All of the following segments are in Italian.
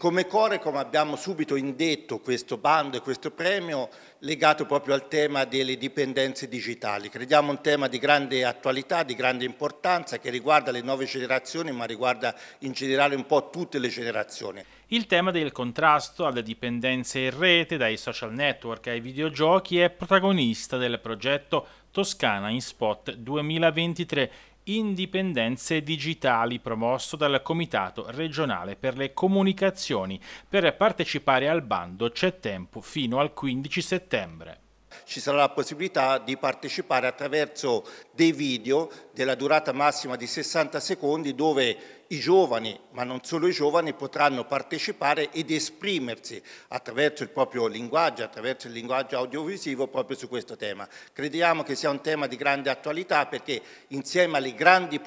come Corecom abbiamo subito indetto questo bando e questo premio legato proprio al tema delle dipendenze digitali. Crediamo un tema di grande attualità, di grande importanza che riguarda le nuove generazioni ma riguarda in generale un po' tutte le generazioni. Il tema del contrasto alle dipendenze in rete, dai social network ai videogiochi, è protagonista del progetto Toscana in Spot 2023 Indipendenze Digitali promosso dal Comitato regionale per le comunicazioni. Per partecipare al bando c'è tempo fino al 15 settembre ci sarà la possibilità di partecipare attraverso dei video della durata massima di 60 secondi dove i giovani, ma non solo i giovani, potranno partecipare ed esprimersi attraverso il proprio linguaggio, attraverso il linguaggio audiovisivo proprio su questo tema. Crediamo che sia un tema di grande attualità perché insieme alle grandi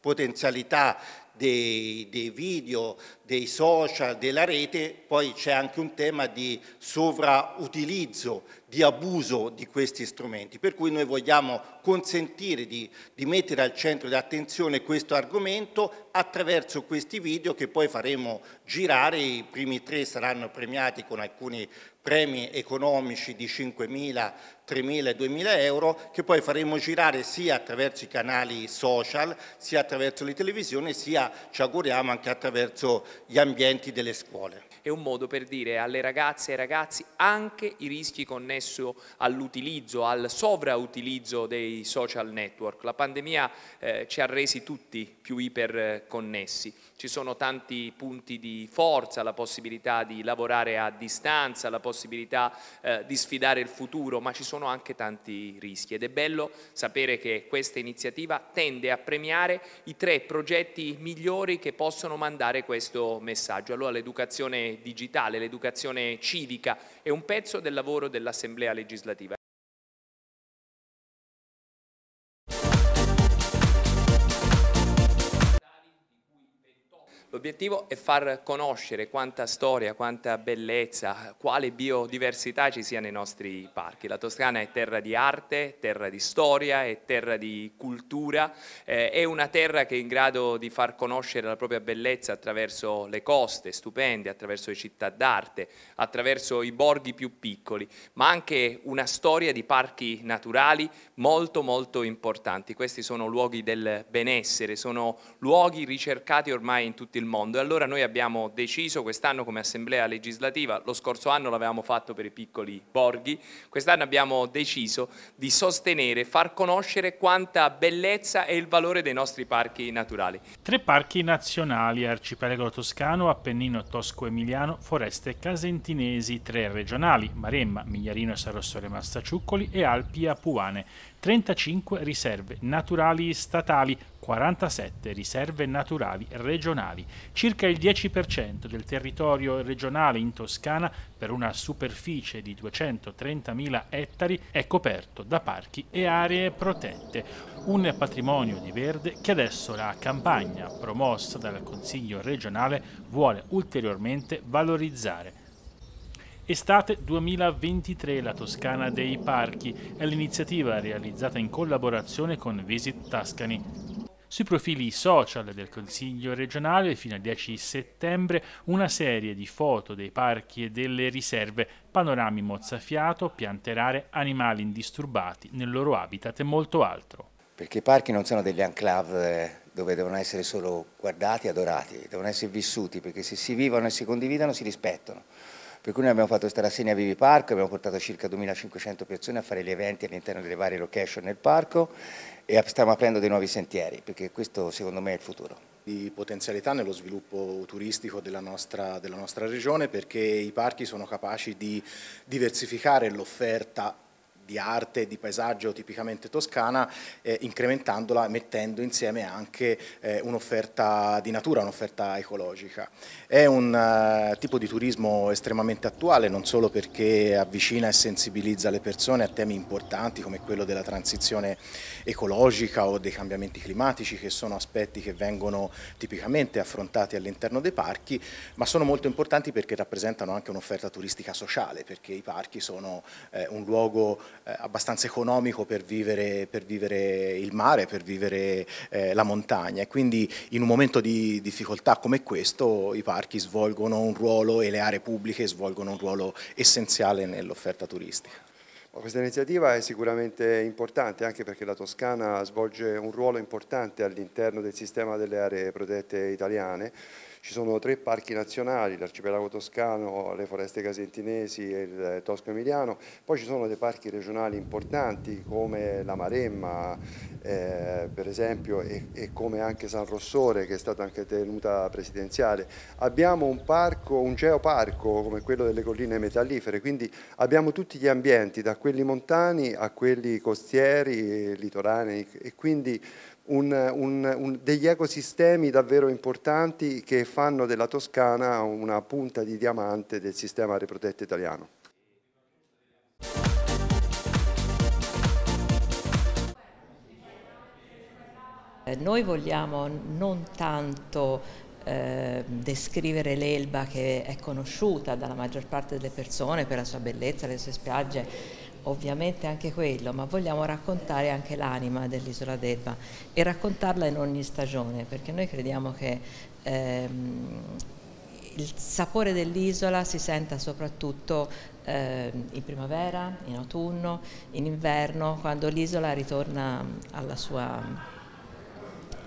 potenzialità dei, dei video, dei social, della rete, poi c'è anche un tema di sovrautilizzo, di abuso di questi strumenti, per cui noi vogliamo consentire di, di mettere al centro di attenzione questo argomento attraverso questi video che poi faremo girare, i primi tre saranno premiati con alcuni premi economici di 5.000, 3.000 e 2.000 euro che poi faremo girare sia attraverso i canali social, sia attraverso le televisioni, sia ci auguriamo anche attraverso gli ambienti delle scuole. È un modo per dire alle ragazze e ai ragazzi anche i rischi connessi all'utilizzo, al sovrautilizzo dei social network. La pandemia eh, ci ha resi tutti più iperconnessi ci sono tanti punti di forza, la possibilità di lavorare a distanza, la possibilità eh, di sfidare il futuro, ma ci sono anche tanti rischi ed è bello sapere che questa iniziativa tende a premiare i tre progetti migliori che possono mandare questo messaggio. Allora l'educazione digitale, l'educazione civica è un pezzo del lavoro dell'Assemblea legislativa. L'obiettivo è far conoscere quanta storia, quanta bellezza, quale biodiversità ci sia nei nostri parchi. La Toscana è terra di arte, terra di storia, è terra di cultura, eh, è una terra che è in grado di far conoscere la propria bellezza attraverso le coste stupende, attraverso le città d'arte, attraverso i borghi più piccoli, ma anche una storia di parchi naturali molto molto importanti. Questi sono luoghi del benessere, sono luoghi ricercati ormai in tutti i il mondo. E allora noi abbiamo deciso quest'anno come assemblea legislativa, lo scorso anno l'avevamo fatto per i piccoli borghi, quest'anno abbiamo deciso di sostenere, far conoscere quanta bellezza e il valore dei nostri parchi naturali. Tre parchi nazionali, arcipelago toscano, Appennino tosco-emiliano, foreste casentinesi, tre regionali, Maremma, Migliarino e Sarossore Mastaciuccoli e Alpi Apuane, 35 riserve naturali statali, 47 riserve naturali regionali, circa il 10% del territorio regionale in Toscana per una superficie di 230.000 ettari è coperto da parchi e aree protette, un patrimonio di verde che adesso la campagna promossa dal Consiglio regionale vuole ulteriormente valorizzare. Estate 2023 la Toscana dei Parchi è l'iniziativa realizzata in collaborazione con Visit Tuscany sui profili social del Consiglio regionale fino al 10 settembre una serie di foto dei parchi e delle riserve, panorami mozzafiato, piante rare, animali indisturbati nel loro habitat e molto altro. Perché i parchi non sono degli enclave eh, dove devono essere solo guardati e adorati, devono essere vissuti, perché se si vivono e si condividono si rispettano per cui noi abbiamo fatto questa rassegna Vivi Parco, abbiamo portato circa 2500 persone a fare gli eventi all'interno delle varie location nel parco e stiamo aprendo dei nuovi sentieri, perché questo secondo me è il futuro di potenzialità nello sviluppo turistico della nostra, della nostra, regione perché i parchi sono capaci di diversificare l'offerta di arte, e di paesaggio tipicamente toscana, eh, incrementandola mettendo insieme anche eh, un'offerta di natura, un'offerta ecologica. È un eh, tipo di turismo estremamente attuale, non solo perché avvicina e sensibilizza le persone a temi importanti come quello della transizione ecologica o dei cambiamenti climatici, che sono aspetti che vengono tipicamente affrontati all'interno dei parchi, ma sono molto importanti perché rappresentano anche un'offerta turistica sociale, perché i parchi sono eh, un luogo eh, abbastanza economico per vivere, per vivere, il mare, per vivere eh, la montagna e quindi in un momento di difficoltà come questo i parchi svolgono un ruolo e le aree pubbliche svolgono un ruolo essenziale nell'offerta turistica. Questa iniziativa è sicuramente importante anche perché la Toscana svolge un ruolo importante all'interno del sistema delle aree protette italiane ci sono tre parchi nazionali, l'arcipelago toscano, le foreste casentinesi e il Tosco Emiliano, poi ci sono dei parchi regionali importanti come la Maremma eh, per esempio e, e, come anche San Rossore che è stata anche tenuta presidenziale. Abbiamo un parco, un geoparco come quello delle colline metallifere, quindi abbiamo tutti gli ambienti da quelli montani a quelli costieri, litoranei e quindi un, un, un, degli ecosistemi davvero importanti che fanno della Toscana una punta di diamante del sistema aree protette italiano. Eh, noi vogliamo non tanto eh, descrivere l'Elba che è conosciuta dalla maggior parte delle persone per la sua bellezza, le sue spiagge, ovviamente anche quello, ma vogliamo raccontare anche l'anima dell'isola d'Elba e raccontarla in ogni stagione, perché noi crediamo che ehm, il sapore dell'isola si senta soprattutto eh, in primavera, in autunno, in inverno, quando l'isola ritorna alla sua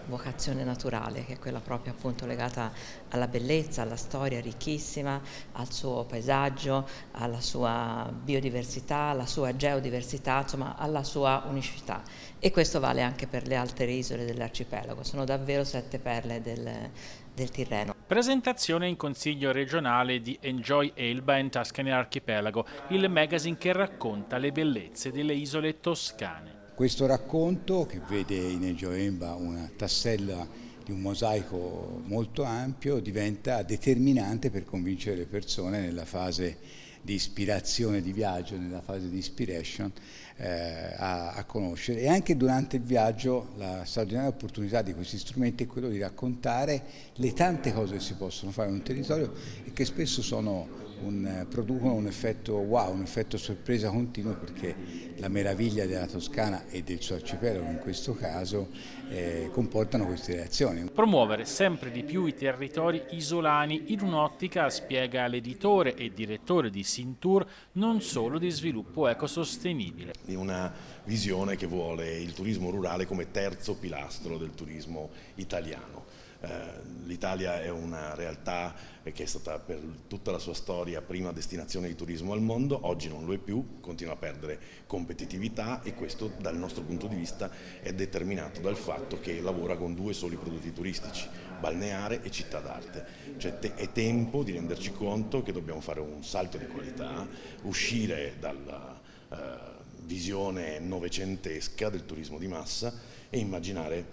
vocazione naturale, che è quella proprio appunto legata alla bellezza, alla storia ricchissima, al suo paesaggio, alla sua biodiversità, alla sua geodiversità, insomma alla sua unicità. E questo vale anche per le altre isole dell'arcipelago, sono davvero sette perle del, del Tirreno. Presentazione in consiglio regionale di Enjoy Elba in Tuscany Archipelago, il magazine che racconta le bellezze delle isole toscane. Questo racconto, che vede in Egioemba una tassella di un mosaico molto ampio, diventa determinante per convincere le persone nella fase di ispirazione di viaggio, nella fase di inspiration, eh, a, a, conoscere. E anche durante il viaggio la straordinaria opportunità di questi strumenti è quella di raccontare le tante cose che si possono fare in un territorio e che spesso sono un, eh, producono un effetto wow, un effetto sorpresa continuo perché la meraviglia della Toscana e del suo arcipelago in questo caso eh, comportano queste reazioni. Promuovere sempre di più i territori isolani in un'ottica, spiega l'editore e direttore di Sintur, non solo di sviluppo ecosostenibile. Una visione che vuole il turismo rurale come terzo pilastro del turismo italiano eh, L'Italia è una realtà che è stata per tutta la sua storia prima destinazione di turismo al mondo, oggi non lo è più, continua a perdere competitività e questo dal nostro punto di vista è determinato dal fatto che lavora con due soli prodotti turistici, balneare e città d'arte. Cioè è tempo di renderci conto che dobbiamo fare un salto di qualità, uscire dalla... Eh, visione novecentesca del turismo di massa e immaginare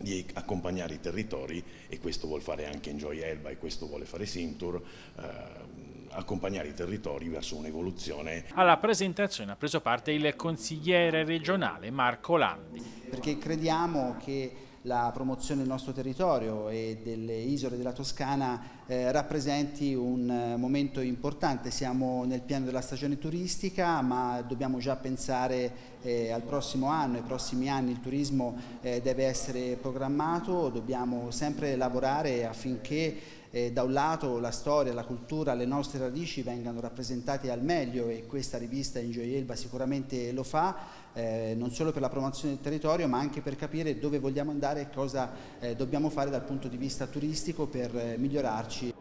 di accompagnare i territori e questo vuol fare anche Enjoy Elba e questo vuole fare Sintur, eh, accompagnare i territori verso un'evoluzione. Alla presentazione ha preso parte il consigliere regionale Marco Landi. Perché crediamo che la promozione del nostro territorio e delle isole della Toscana eh, rappresenti un eh, momento importante. Siamo nel piano della stagione turistica ma dobbiamo già pensare eh, al prossimo anno, ai prossimi anni il turismo eh, deve essere programmato, dobbiamo sempre lavorare affinché eh, da un lato la storia, la cultura, le nostre radici vengano rappresentate al meglio e questa rivista Enjoy Elba sicuramente lo fa, eh, non solo per la promozione del territorio ma anche per capire dove vogliamo andare e cosa eh, dobbiamo fare dal punto di vista turistico per eh, migliorarci.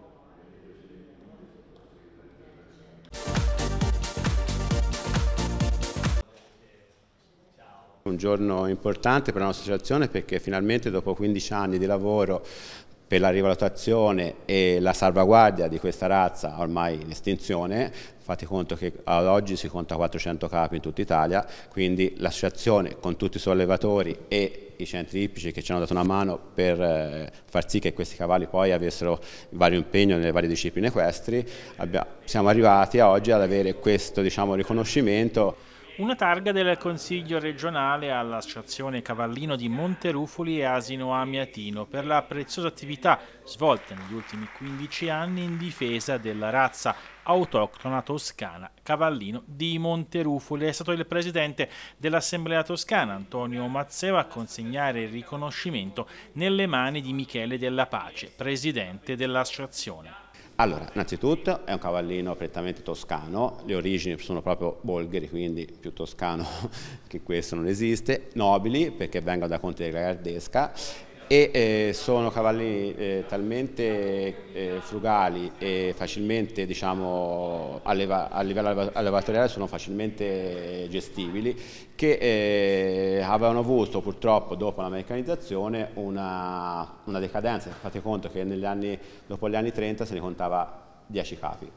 Un giorno importante per la nostra associazione perché finalmente dopo 15 anni di lavoro per la rivalutazione e la salvaguardia di questa razza ormai in estinzione, fate conto che ad oggi si conta 400 capi in tutta Italia, quindi l'associazione con tutti i sollevatori e i centri ippici che ci hanno dato una mano per eh, far sì che questi cavalli poi avessero vario impegno nelle varie discipline equestri, siamo arrivati oggi ad avere questo diciamo, riconoscimento una targa del Consiglio regionale all'Associazione Cavallino di Monterufoli e Asino Amiatino per la preziosa attività svolta negli ultimi 15 anni in difesa della razza autoctona toscana Cavallino di Monterufoli. È stato il presidente dell'Assemblea Toscana Antonio Mazzeo a consegnare il riconoscimento nelle mani di Michele Della Pace, presidente dell'associazione. Allora, innanzitutto è un cavallino prettamente toscano, le origini sono proprio bolgheri, quindi più toscano che questo non esiste, nobili perché vengono da Conte della Gardesca e eh, sono cavalli eh, talmente eh, frugali e facilmente diciamo, a livello allevatoriale sono facilmente gestibili che eh, avevano avuto purtroppo dopo l'americanizzazione una, una decadenza, fate conto che anni, dopo gli anni 30 se ne contava 10 capi.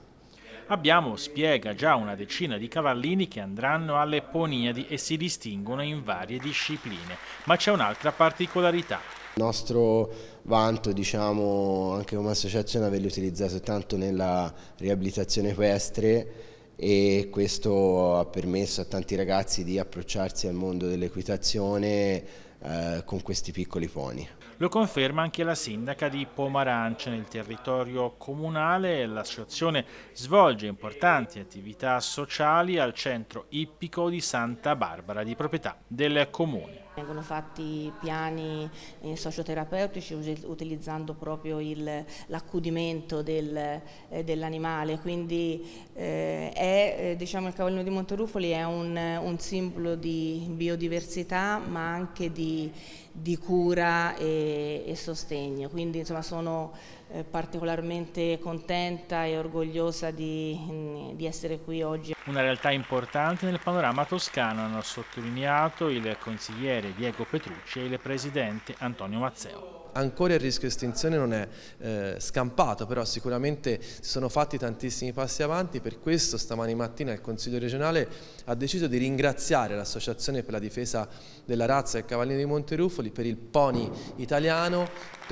Abbiamo, spiega, già una decina di cavallini che andranno alle Poniadi e si distinguono in varie discipline, ma c'è un'altra particolarità. Il nostro vanto diciamo, anche come associazione è averli utilizzati tanto nella riabilitazione equestre e questo ha permesso a tanti ragazzi di approcciarsi al mondo dell'equitazione eh, con questi piccoli poni. Lo conferma anche la sindaca di Pomarance. Nel territorio comunale l'associazione svolge importanti attività sociali al centro ippico di Santa Barbara di proprietà del comune. Vengono fatti piani eh, socioterapeutici utilizzando proprio l'accudimento eh, dell'animale, quindi eh, è, eh, diciamo, il cavallino di Monterufoli è un, un simbolo di biodiversità ma anche di, di cura e, e sostegno. Quindi insomma, sono eh, particolarmente contenta e orgogliosa di, mm, di essere qui oggi. Una realtà importante nel panorama toscano hanno sottolineato il consigliere Diego Petrucci e il presidente Antonio Mazzeo ancora il rischio estinzione non è eh, scampato, però sicuramente si sono fatti tantissimi passi avanti, per questo stamani mattina il Consiglio regionale ha deciso di ringraziare l'Associazione per la difesa della razza e il di Monteruffoli per il pony italiano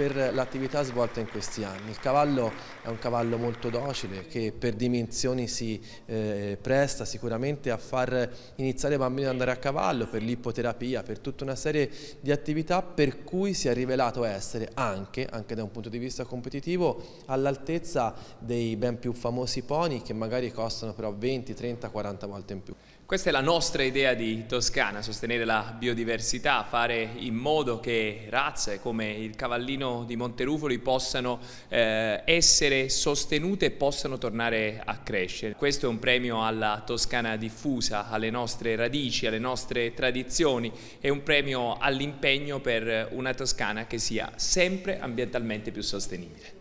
per l'attività svolta in questi anni. Il cavallo è un cavallo molto docile che per dimensioni si eh, presta sicuramente a far iniziare i bambini ad andare a cavallo, per l'ippoterapia, per tutta una serie di attività per cui si è rivelato essere anche, anche da un punto di vista competitivo, all'altezza dei ben più famosi pony che magari costano però 20, 30, 40 volte in più. Questa è la nostra idea di Toscana, sostenere la biodiversità, fare in modo che razze come il cavallino di Monterufoli possano eh, essere sostenute e possano tornare a crescere. Questo è un premio alla Toscana diffusa, alle nostre radici, alle nostre tradizioni, è un premio all'impegno per una Toscana che sia sempre ambientalmente più sostenibile.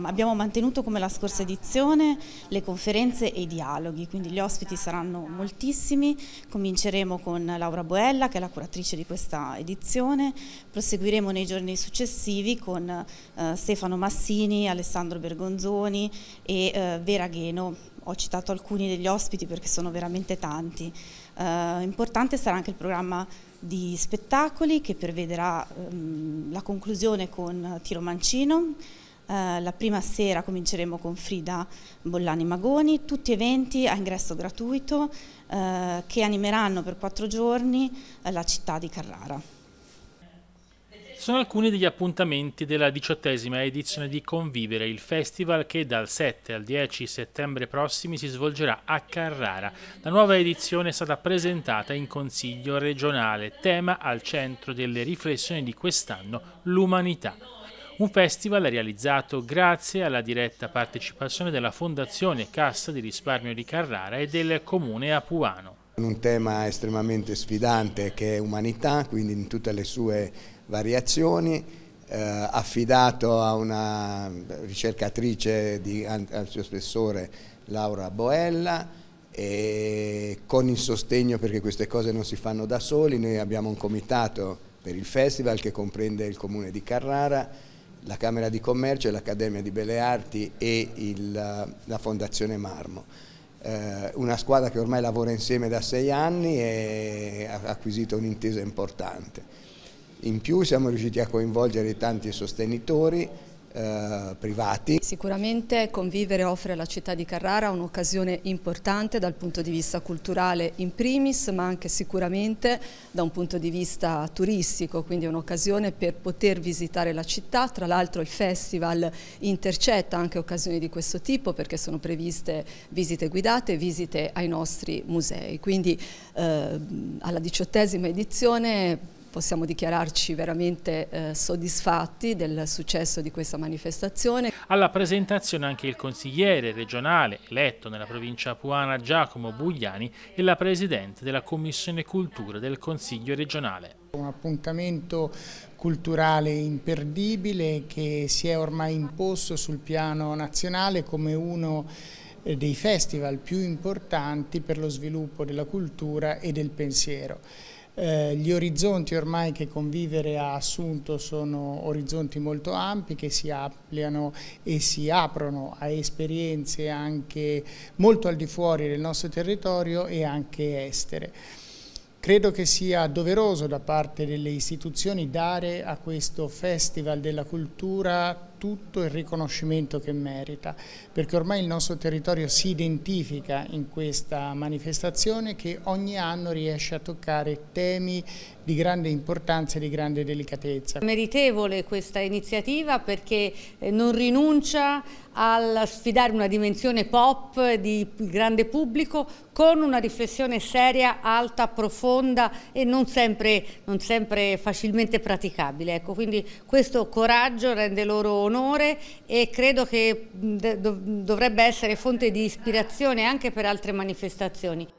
Ehm, abbiamo mantenuto come la scorsa edizione le conferenze e i dialoghi, quindi gli ospiti saranno moltissimi, cominceremo con Laura Boella che è la curatrice di questa edizione, proseguiremo nei giorni successivi con eh, Stefano Massini, Alessandro Bergonzoni e eh, Vera Gheno, ho citato alcuni degli ospiti perché sono veramente tanti. Eh, importante sarà anche il programma di spettacoli che prevederà ehm, la conclusione con Tiro Mancino, eh, la prima sera cominceremo con Frida Bollani Magoni, tutti eventi a ingresso gratuito eh, che animeranno per quattro giorni eh, la città di Carrara sono alcuni degli appuntamenti della diciottesima edizione di Convivere, il festival che dal 7 al 10 settembre prossimi si svolgerà a Carrara. La nuova edizione è stata presentata in Consiglio regionale, tema al centro delle riflessioni di quest'anno, l'umanità. Un festival realizzato grazie alla diretta partecipazione della Fondazione Cassa di Risparmio di Carrara e del Comune Apuano. Un tema estremamente sfidante che è umanità, quindi in tutte le sue variazioni, eh, affidato a una ricercatrice di, al suo spessore Laura Boella, e con il sostegno perché queste cose non si fanno da soli, noi abbiamo un comitato per il festival che comprende il comune di Carrara, la Camera di Commercio, l'Accademia di Belle Arti e il, la Fondazione Marmo. Eh, una squadra che ormai lavora insieme da sei anni e ha acquisito un'intesa importante. In più siamo riusciti a coinvolgere tanti sostenitori, eh, privati. Sicuramente Convivere offre alla città di Carrara un'occasione importante dal punto di vista culturale in primis ma anche sicuramente da un punto di vista turistico quindi è un'occasione per poter visitare la città tra l'altro il festival intercetta anche occasioni di questo tipo perché sono previste visite guidate visite ai nostri musei quindi eh, alla diciottesima edizione possiamo dichiararci veramente eh, soddisfatti del successo di questa manifestazione. Alla presentazione anche il consigliere regionale eletto nella provincia puana Giacomo Bugliani e la presidente della Commissione Cultura del Consiglio regionale. Un appuntamento culturale imperdibile che si è ormai imposto sul piano nazionale come uno eh, dei festival più importanti per lo sviluppo della cultura e del pensiero. Eh, gli orizzonti ormai che Convivere ha assunto sono orizzonti molto ampi che si ampliano e si aprono a esperienze anche molto al di fuori del nostro territorio e anche estere. Credo che sia doveroso da parte delle istituzioni dare a questo Festival della Cultura tutto il riconoscimento che merita, perché ormai il nostro territorio si identifica in questa manifestazione che ogni anno riesce a toccare temi di grande importanza e di grande delicatezza. Meritevole questa iniziativa perché eh, non rinuncia a sfidare una dimensione pop di grande pubblico con una riflessione seria, alta, profonda e non sempre, non sempre facilmente praticabile. Ecco, quindi questo coraggio rende loro onore e credo che mm, dovrebbe essere fonte di ispirazione anche per altre manifestazioni.